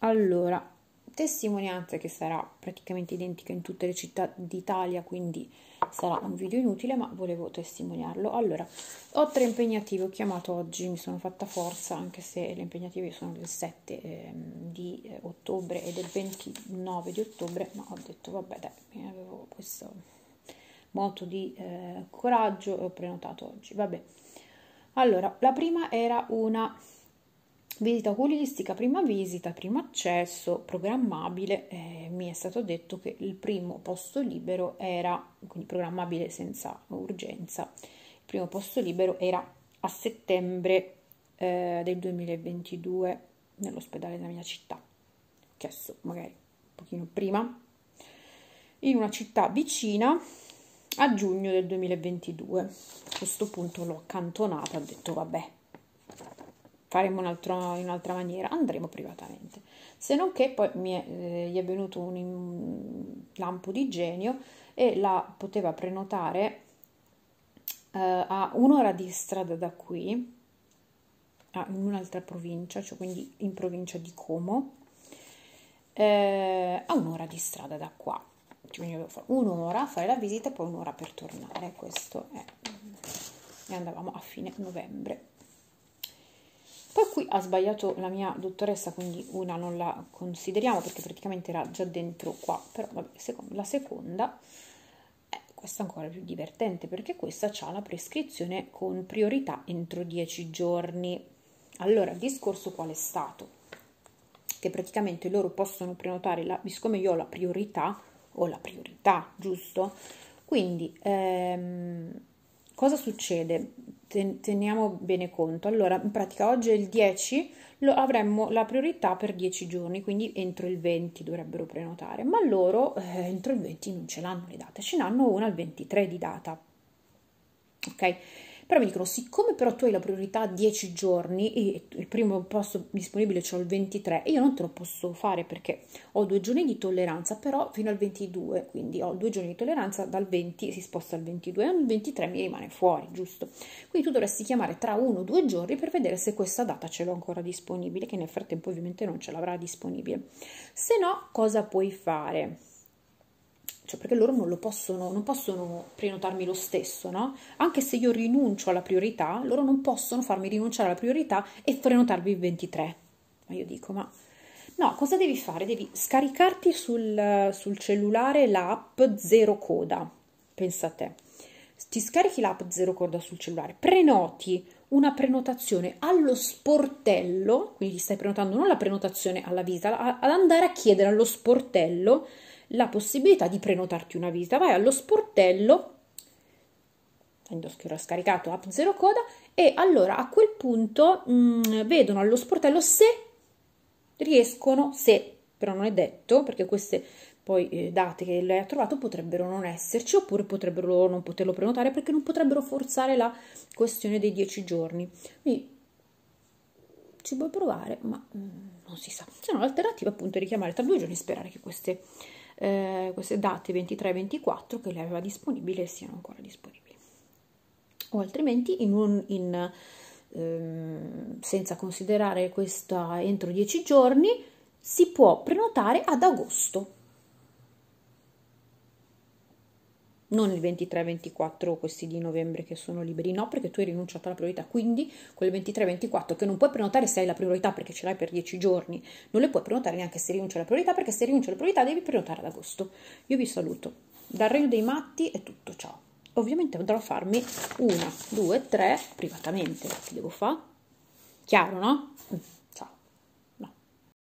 Allora, testimonianza che sarà praticamente identica in tutte le città d'Italia, quindi sarà un video inutile, ma volevo testimoniarlo. Allora, ho tre impegnative, ho chiamato oggi, mi sono fatta forza, anche se le impegnative sono del 7 ehm, eh, di ottobre e del 29 di ottobre, ma ho detto vabbè dai, avevo questo moto di eh, coraggio e ho prenotato oggi, vabbè. Allora, la prima era una Visita oculistica, prima visita, primo accesso, programmabile, eh, mi è stato detto che il primo posto libero era, quindi programmabile senza urgenza, il primo posto libero era a settembre eh, del 2022 nell'ospedale della mia città, chiesto magari un pochino prima, in una città vicina a giugno del 2022. A questo punto l'ho accantonata, ho detto vabbè, faremo un altro, in un'altra maniera, andremo privatamente. Se non che poi mi è, eh, gli è venuto un, lampo di genio e la poteva prenotare eh, a un'ora di strada da qui, ah, in un'altra provincia, cioè quindi in provincia di Como, eh, a un'ora di strada da qua. Cioè, quindi devo fare un'ora, fare la visita e poi un'ora per tornare. Questo è. E andavamo a fine novembre. Poi qui ha sbagliato la mia dottoressa, quindi una non la consideriamo perché praticamente era già dentro qua, però vabbè, la seconda è questa ancora più divertente perché questa ha la prescrizione con priorità entro 10 giorni. Allora, il discorso qual è stato? Che praticamente loro possono prenotare, la, siccome io ho la priorità, ho la priorità, giusto? Quindi... Ehm, Cosa succede? Teniamo bene conto. Allora, in pratica oggi è il 10, lo avremmo la priorità per 10 giorni, quindi entro il 20 dovrebbero prenotare, ma loro eh, entro il 20 non ce l'hanno le date, ce n'hanno una al 23 di data. Ok? Però mi dicono, siccome però tu hai la priorità 10 giorni e il primo posto disponibile c'ho il 23 e io non te lo posso fare perché ho due giorni di tolleranza, però fino al 22, quindi ho due giorni di tolleranza dal 20 si sposta al 22 e il 23 mi rimane fuori, giusto? Quindi tu dovresti chiamare tra uno o due giorni per vedere se questa data ce l'ho ancora disponibile, che nel frattempo ovviamente non ce l'avrà disponibile. Se no, cosa puoi fare? cioè perché loro non lo possono, non possono prenotarmi lo stesso, no? Anche se io rinuncio alla priorità, loro non possono farmi rinunciare alla priorità e prenotarmi il 23. Ma io dico, ma no, cosa devi fare? Devi scaricarti sul, sul cellulare l'app Zero Coda, pensa a te. Ti scarichi l'app Zero Coda sul cellulare, prenoti una prenotazione allo sportello, quindi ti stai prenotando non la prenotazione alla visita, ad andare a chiedere allo sportello la possibilità di prenotarti una visita. Vai allo sportello, che ho scaricato app Zero Coda, e allora a quel punto mh, mm, vedono allo sportello se riescono, se però non è detto, perché queste poi eh, date che lei ha trovato potrebbero non esserci oppure potrebbero non poterlo prenotare perché non potrebbero forzare la questione dei 10 giorni. Quindi ci puoi provare, ma mm, non si sa. Se no, l'alternativa appunto è richiamare tra due giorni e sperare che queste eh, queste date 23 e 24 che lei aveva disponibile siano ancora disponibili o altrimenti in un, in, ehm, senza considerare questa entro 10 giorni si può prenotare ad agosto non il 23-24 questi di novembre che sono liberi, no, perché tu hai rinunciato alla priorità, quindi quel 23-24 che non puoi prenotare se hai la priorità perché ce l'hai per 10 giorni, non le puoi prenotare neanche se rinunci alla priorità perché se rinunci alla priorità devi prenotare ad agosto. Io vi saluto, dal regno dei matti è tutto, ciao. Ovviamente andrò a farmi una, due, tre privatamente, che devo fare? Chiaro, no?